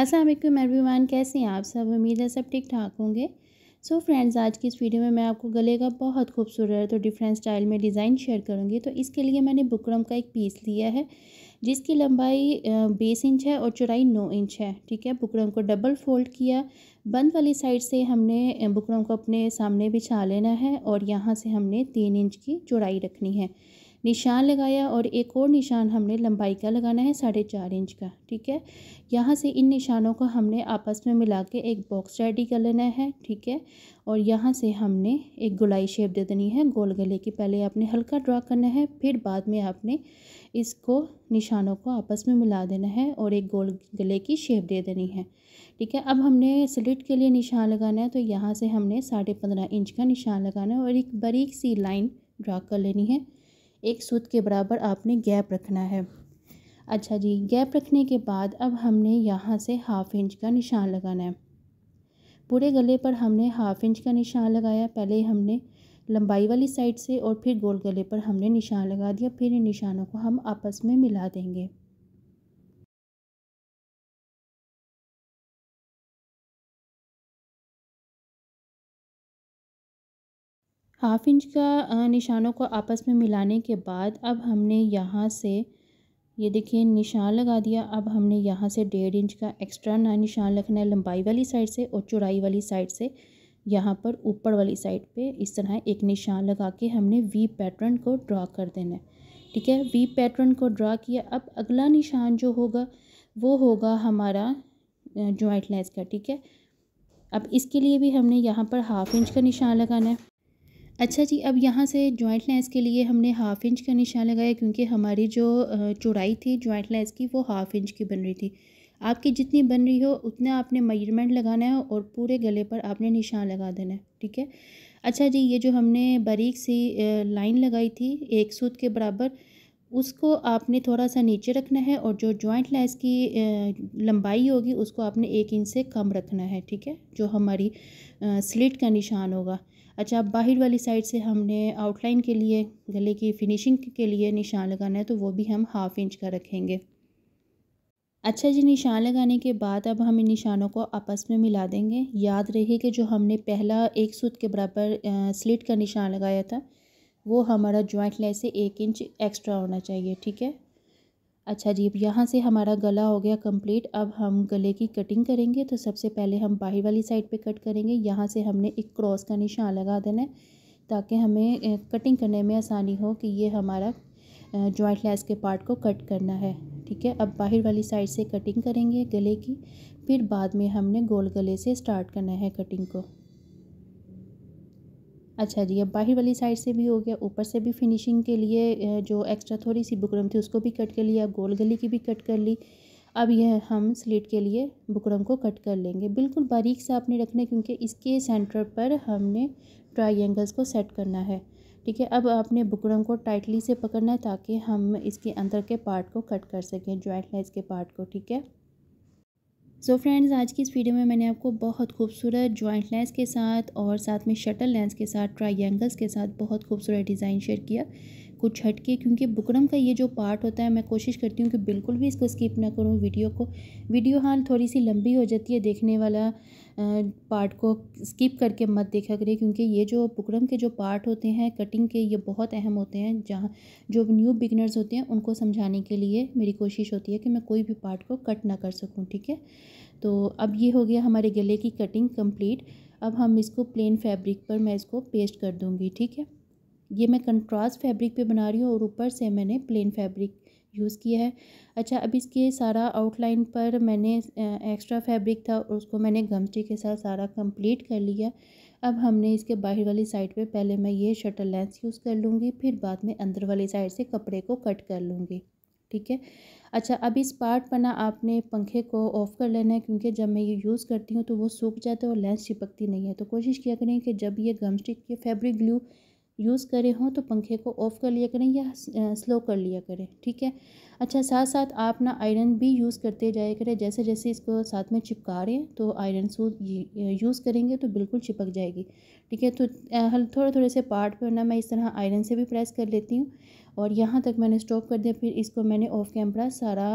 Aslam every one कैसे हैं आप सब उम्मीद है सब ठीक ठाक होंगे सो so फ्रेंड्स आज की इस वीडियो में मैं आपको गले का बहुत खूबसूरत और डिफरेंट स्टाइल में डिज़ाइन शेयर करूँगी तो इसके लिए मैंने बुकरम का एक पीस लिया है जिसकी लंबाई बीस इंच है और चौड़ाई नौ इंच है ठीक है बुकरम को डबल फोल्ड किया बंद वाली साइड से हमने बुकरम को अपने सामने बिछा लेना है और यहाँ से हमने तीन इंच की चौड़ाई रखनी है निशान लगाया और एक और निशान हमने लंबाई का लगाना है साढ़े चार इंच का ठीक है यहाँ से इन निशानों को हमने आपस में मिला के एक बॉक्स रेडी कर लेना है ठीक है और यहाँ से हमने एक गोलाई शेप दे देनी है गोल गले की पहले आपने हल्का ड्रा करना है फिर बाद में आपने इसको निशानों को आपस में मिला देना है और एक गोल गले की शेप दे देनी है ठीक है अब हमने स्लिट के लिए निशान लगाना है तो यहाँ से हमने साढ़े पंद्रह इंच का निशान लगाना है और एक बारीक सी लाइन ड्रा कर लेनी है एक सूत के बराबर आपने गैप रखना है अच्छा जी गैप रखने के बाद अब हमने यहाँ से हाफ इंच का निशान लगाना है पूरे गले पर हमने हाफ इंच का निशान लगाया पहले हमने लंबाई वाली साइड से और फिर गोल गले पर हमने निशान लगा दिया फिर इन निशानों को हम आपस में मिला देंगे हाफ इंच का निशानों को आपस में मिलाने के बाद अब हमने यहाँ से ये देखिए निशान लगा दिया अब हमने यहाँ से डेढ़ इंच का एक्स्ट्रा ना निशान रखना है लंबाई वाली साइड से और चौड़ाई वाली साइड से यहाँ पर ऊपर वाली साइड पे इस तरह एक निशान लगा के हमने वी पैटर्न को ड्रा कर देना है ठीक है वी पैटर्न को ड्रा किया अब अगला निशान जो होगा वो होगा हमारा जॉइंट लेंस का ठीक है अब इसके लिए भी हमने यहाँ पर हाफ इंच का निशान लगाना है अच्छा जी अब यहाँ से जॉइंट लेंस के लिए हमने हाफ़ इंच का निशान लगाया क्योंकि हमारी जो चौड़ाई थी जॉइंट लेंस की वो हाफ़ इंच की बन रही थी आपकी जितनी बन रही हो उतना आपने मेजरमेंट लगाना है और पूरे गले पर आपने निशान लगा देना है ठीक है अच्छा जी ये जो हमने बारीक सी लाइन लगाई थी एक सूत के बराबर उसको आपने थोड़ा सा नीचे रखना है और जो जॉइंट लेंस की लंबाई होगी उसको आपने एक इंच से कम रखना है ठीक है जो हमारी स्लिट का निशान होगा अच्छा अब बाहर वाली साइड से हमने आउटलाइन के लिए गले की फिनिशिंग के लिए निशान लगाना है तो वो भी हम हाफ़ इंच का रखेंगे अच्छा जी निशान लगाने के बाद अब हम इन निशानों को आपस में मिला देंगे याद रहे कि जो हमने पहला एक सूत के बराबर स्लिट का निशान लगाया था वो हमारा जॉइंट लाइन से एक इंच एक्स्ट्रा होना चाहिए ठीक है अच्छा जी अब यहाँ से हमारा गला हो गया कंप्लीट अब हम गले की कटिंग करेंगे तो सबसे पहले हम बाहर वाली साइड पे कट करेंगे यहाँ से हमने एक क्रॉस का निशान लगा देना है ताकि हमें कटिंग करने में आसानी हो कि ये हमारा जॉइंट लेस के पार्ट को कट करना है ठीक है अब बाहर वाली साइड से कटिंग करेंगे गले की फिर बाद में हमने गोल गले से स्टार्ट करना है कटिंग को अच्छा जी अब बाहर वाली साइड से भी हो गया ऊपर से भी फिनिशिंग के लिए जो एक्स्ट्रा थोड़ी सी बुकरम थी उसको भी कट कर लिया अब गोल गली की भी कट कर ली अब यह हम स्लीट के लिए बुकरम को कट कर लेंगे बिल्कुल बारीक से आपने रखना है क्योंकि इसके सेंटर पर हमने ट्राइंगल्स को सेट करना है ठीक है अब आपने बुकरम को टाइटली से पकड़ना है ताकि हम इसके अंदर के पार्ट को कट कर सकें ज्वाइंट लाइज के पार्ट को ठीक है सो so फ्रेंड्स आज की इस वीडियो में मैंने आपको बहुत खूबसूरत जॉइंट लेंस के साथ और साथ में शटल लेंस के साथ ट्राइंगल्स के साथ बहुत खूबसूरत डिज़ाइन शेयर किया कुछ हटके क्योंकि बुकरम का ये जो पार्ट होता है मैं कोशिश करती हूँ कि बिल्कुल भी इसको स्किप ना करूँ वीडियो को वीडियो हाल थोड़ी सी लंबी हो जाती है देखने वाला पार्ट को स्किप करके मत देखा करिए क्योंकि ये जो बुकरम के जो पार्ट होते हैं कटिंग के ये बहुत अहम होते हैं जहाँ जो न्यू बिगनर्स होते हैं उनको समझाने के लिए मेरी कोशिश होती है कि मैं कोई भी पार्ट को कट ना कर सकूँ ठीक है तो अब ये हो गया हमारे गले की कटिंग कम्प्लीट अब हम इसको प्लेन फैब्रिक पर मैं इसको पेस्ट कर दूँगी ठीक है ये मैं कंट्रास्ट फैब्रिक पे बना रही हूँ और ऊपर से मैंने प्लेन फैब्रिक यूज़ किया है अच्छा अब इसके सारा आउटलाइन पर मैंने एक्स्ट्रा फैब्रिक था उसको मैंने गमचे के साथ सारा कंप्लीट कर लिया अब हमने इसके बाहर वाली साइड पे पहले मैं ये शटल लेंस यूज़ कर लूँगी फिर बाद में अंदर वाली साइड से कपड़े को कट कर लूँगी ठीक है अच्छा अब इस पार्ट पर ना आपने पंखे को ऑफ़ कर लेना है क्योंकि जब मैं ये यूज़ करती हूँ तो वो सूख जाता है और लेंस चिपकती नहीं है तो कोशिश किया करें कि जब ये गम स्टिक या फैब्रिक ग्लू यूज़ करें हों तो पंखे को ऑफ़ कर लिया करें या स्लो कर लिया करें ठीक है अच्छा साथ साथ आप ना आयरन भी यूज़ करते जाया करें जैसे जैसे इसको साथ में चिपका रहे हैं तो आयरन सूद यूज़ करेंगे तो बिल्कुल चिपक जाएगी ठीक है तो थोड़े थोड़े से पार्ट पर ना मैं इस तरह आयरन से भी प्रेस कर लेती हूँ और यहाँ तक मैंने स्टॉप कर दिया फिर इसको मैंने ऑफ़ कैमरा सारा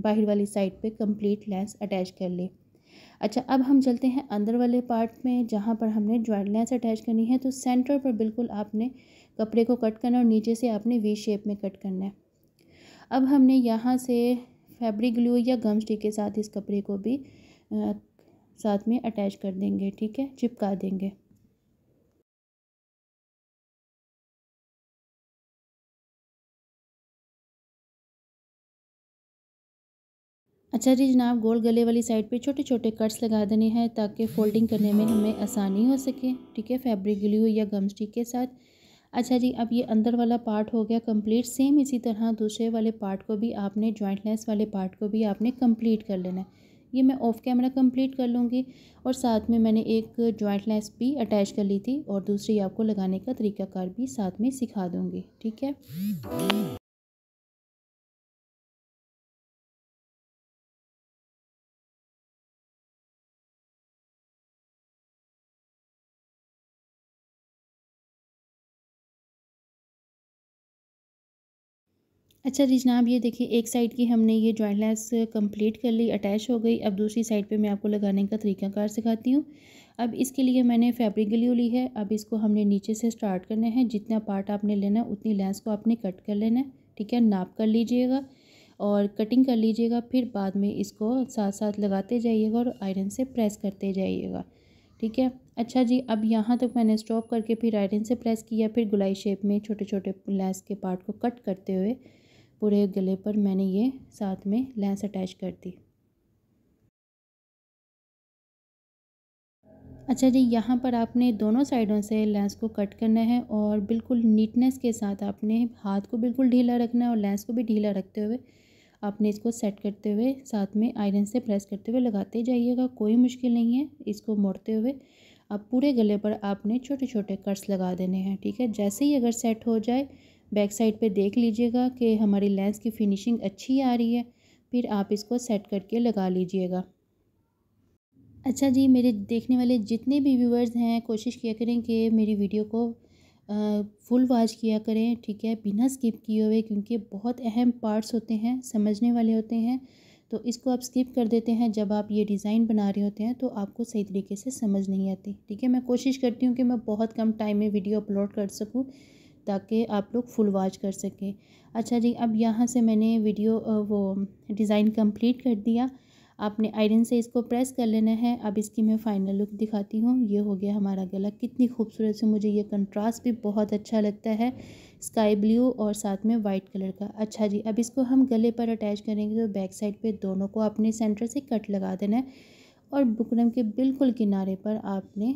बाहर वाली साइड पर कम्प्लीट लेंस अटैच कर ली अच्छा अब हम चलते हैं अंदर वाले पार्ट में जहाँ पर हमने ज्वाइंट लेंस अटैच करनी है तो सेंटर पर बिल्कुल आपने कपड़े को कट करना और नीचे से आपने वी शेप में कट करना है अब हमने यहाँ से फैब्रिक ग्लू या गम स्टिक के साथ इस कपड़े को भी आ, साथ में अटैच कर देंगे ठीक है चिपका देंगे अच्छा जी जनाब गोल गले वाली साइड पे छोटे छोटे कट्स लगा देने हैं ताकि फोल्डिंग करने में हमें आसानी हो सके ठीक है फैब्रिक ग्लू या गम स्टिक के साथ अच्छा जी अब ये अंदर वाला पार्ट हो गया कंप्लीट सेम इसी तरह दूसरे वाले पार्ट को भी आपने जॉइंट लेंस वाले पार्ट को भी आपने कंप्लीट कर लेना है ये मैं ऑफ कैमरा कंप्लीट कर लूँगी और साथ में मैंने एक जॉइंट लेंस भी अटैच कर ली थी और दूसरी आपको लगाने का तरीकाकार भी साथ में सिखा दूँगी ठीक है अच्छा जी जनाब ये देखिए एक साइड की हमने ये जॉइंट लेस कंप्लीट कर ली अटैच हो गई अब दूसरी साइड पे मैं आपको लगाने का तरीका कार सिखाती हूँ अब इसके लिए मैंने फैब्रिक ग्लू ली है अब इसको हमने नीचे से स्टार्ट करना है जितना पार्ट आपने लेना उतनी लेंस को आपने कट कर लेना है ठीक है नाप कर लीजिएगा और कटिंग कर लीजिएगा फिर बाद में इसको साथ साथ लगाते जाइएगा और आयरन से प्रेस करते जाइएगा ठीक है अच्छा जी अब यहाँ तक मैंने स्टॉप करके फिर आयरन से प्रेस किया फिर गुलाई शेप में छोटे छोटे लेंस के पार्ट को कट करते हुए पूरे गले पर मैंने ये साथ में लेंस अटैच कर दी अच्छा जी यहाँ पर आपने दोनों साइडों से लेंस को कट करना है और बिल्कुल नीटनेस के साथ आपने हाथ को बिल्कुल ढीला रखना है और लेंस को भी ढीला रखते हुए आपने इसको सेट करते हुए साथ में आयरन से प्रेस करते हुए लगाते जाइएगा कोई मुश्किल नहीं है इसको मोड़ते हुए अब पूरे गले पर आपने छोटे छोटे कट्स लगा देने हैं ठीक है जैसे ही अगर सेट हो जाए बैक साइड पे देख लीजिएगा कि हमारी लेंस की फिनिशिंग अच्छी आ रही है फिर आप इसको सेट करके लगा लीजिएगा अच्छा जी मेरे देखने वाले जितने भी व्यूवर्स हैं कोशिश किया करें कि मेरी वीडियो को फुल वॉच किया करें ठीक है बिना स्किप किए हुए क्योंकि बहुत अहम पार्ट्स होते हैं समझने वाले होते हैं तो इसको आप स्किप कर देते हैं जब आप ये डिज़ाइन बना रहे होते हैं तो आपको सही तरीके से समझ नहीं आती ठीक है मैं कोशिश करती हूँ कि मैं बहुत कम टाइम में वीडियो अपलोड कर सकूँ ताकि आप लोग फुल वॉच कर सकें अच्छा जी अब यहाँ से मैंने वीडियो वो डिज़ाइन कंप्लीट कर दिया आपने आयरन से इसको प्रेस कर लेना है अब इसकी मैं फ़ाइनल लुक दिखाती हूँ ये हो गया हमारा गला कितनी खूबसूरत से मुझे ये कंट्रास्ट भी बहुत अच्छा लगता है स्काई ब्लू और साथ में वाइट कलर का अच्छा जी अब इसको हम गले पर अटैच करेंगे तो बैक साइड पर दोनों को अपने सेंटर से कट लगा देना है और बुकरम के बिल्कुल किनारे पर आपने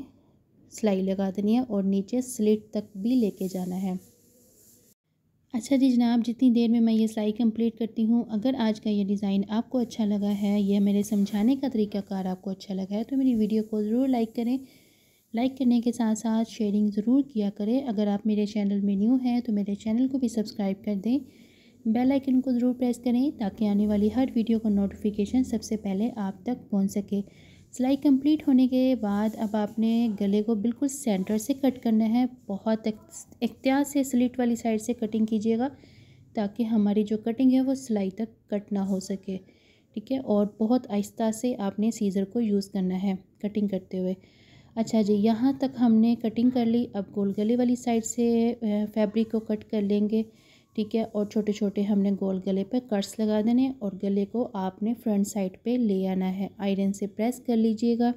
सिलाई लगा देनी है और नीचे स्लिट तक भी लेके जाना है अच्छा जी जनाब जितनी देर में मैं ये सिलाई कंप्लीट करती हूँ अगर आज का ये डिज़ाइन आपको अच्छा लगा है या मेरे समझाने का तरीकाकार आपको अच्छा लगा है तो मेरी वीडियो को ज़रूर लाइक करें लाइक करने के साथ साथ शेयरिंग ज़रूर किया करें अगर आप मेरे चैनल में न्यू हैं तो मेरे चैनल को भी सब्सक्राइब कर दें बेल आइकन को ज़रूर प्रेस करें ताकि आने वाली हर वीडियो का नोटिफिकेशन सबसे पहले आप तक पहुंच सके सिलाई कंप्लीट होने के बाद अब आपने गले को बिल्कुल सेंटर से कट करना है बहुत एहतियात से स्लिट वाली साइड से कटिंग कीजिएगा ताकि हमारी जो कटिंग है वो सिलाई तक कट ना हो सके ठीक है और बहुत आहिस्ता से आपने सीज़र को यूज़ करना है कटिंग करते हुए अच्छा जी यहाँ तक हमने कटिंग कर ली अब गोल गले वाली साइड से फैब्रिक को कट कर लेंगे ठीक है और छोटे छोटे हमने गोल गले पर कट्स लगा देने और गले को आपने फ्रंट साइड पे ले आना है आयरन से प्रेस कर लीजिएगा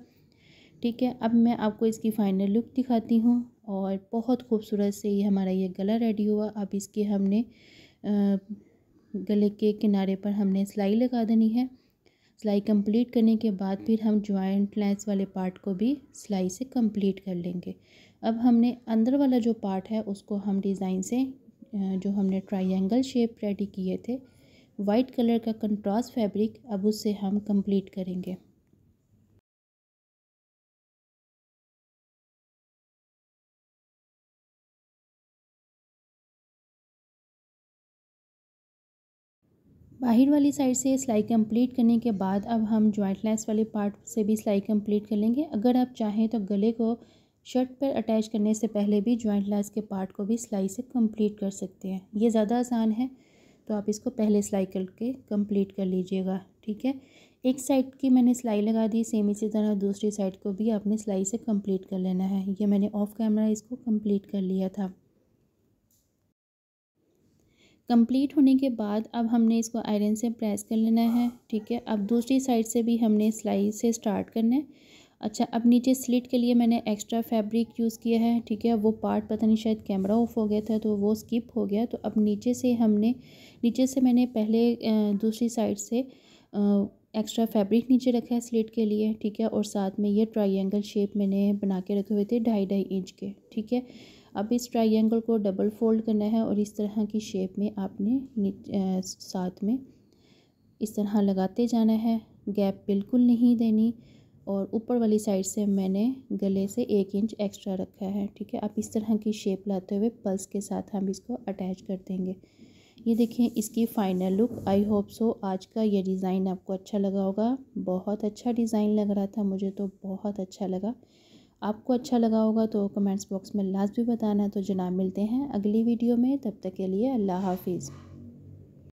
ठीक है अब मैं आपको इसकी फ़ाइनल लुक दिखाती हूँ और बहुत खूबसूरत से ये हमारा ये गला रेडी हुआ अब इसके हमने गले के किनारे पर हमने सिलाई लगा देनी है सिलाई कंप्लीट करने के बाद फिर हम जॉइंट लेंस वाले पार्ट को भी सिलाई से कंप्लीट कर लेंगे अब हमने अंदर वाला जो पार्ट है उसको हम डिज़ाइन से जो हमने ट्रायंगल शेप रेडी किए थे वाइट कलर का कंट्रास्ट फैब्रिक अब उसे हम कंप्लीट करेंगे बाहर वाली साइड से सिलाई कंप्लीट करने के बाद अब हम ज्वाइंट लेंस वाले पार्ट से भी सिलाई कंप्लीट कर लेंगे अगर आप चाहें तो गले को शर्ट पर अटैच करने से पहले भी जॉइंट लाइस के पार्ट को भी सिलाई से कंप्लीट कर सकते हैं ये ज़्यादा आसान है तो आप इसको पहले सिलाई करके कंप्लीट कर लीजिएगा ठीक है एक साइड की मैंने सिलाई लगा दी सेम इसी तरह दूसरी साइड को भी आपने सिलाई से कंप्लीट कर लेना है ये मैंने ऑफ कैमरा इसको कंप्लीट कर लिया था कंप्लीट होने के बाद अब हमने इसको आयरन से प्रेस कर लेना है ठीक है अब दूसरी साइड से भी हमने सिलाई से स्टार्ट करना है अच्छा अब नीचे स्लिट के लिए मैंने एक्स्ट्रा फैब्रिक यूज़ किया है ठीक है वो पार्ट पता नहीं शायद कैमरा ऑफ हो गया था तो वो स्किप हो गया तो अब नीचे से हमने नीचे से मैंने पहले दूसरी साइड से एक्स्ट्रा फैब्रिक नीचे रखा है स्लिट के लिए ठीक है और साथ में ये ट्राइंगल शेप मैंने बना के रखे हुए थे ढाई ढाई इंच के ठीक है अब इस ट्राइंगल को डबल फोल्ड करना है और इस तरह की शेप में आपने साथ में इस तरह लगाते जाना है गैप बिल्कुल नहीं देनी और ऊपर वाली साइड से मैंने गले से एक इंच एक्स्ट्रा रखा है ठीक है आप इस तरह की शेप लाते हुए पल्स के साथ हम इसको अटैच कर देंगे ये देखें इसकी final look I hope so आज का ये डिज़ाइन आपको अच्छा लगा होगा बहुत अच्छा डिज़ाइन लग रहा था मुझे तो बहुत अच्छा लगा आपको अच्छा लगा होगा तो कमेंट्स बॉक्स में लास्ट भी बताना तो जनाब मिलते हैं अगली वीडियो में तब तक के लिए अल्लाह हाफिज़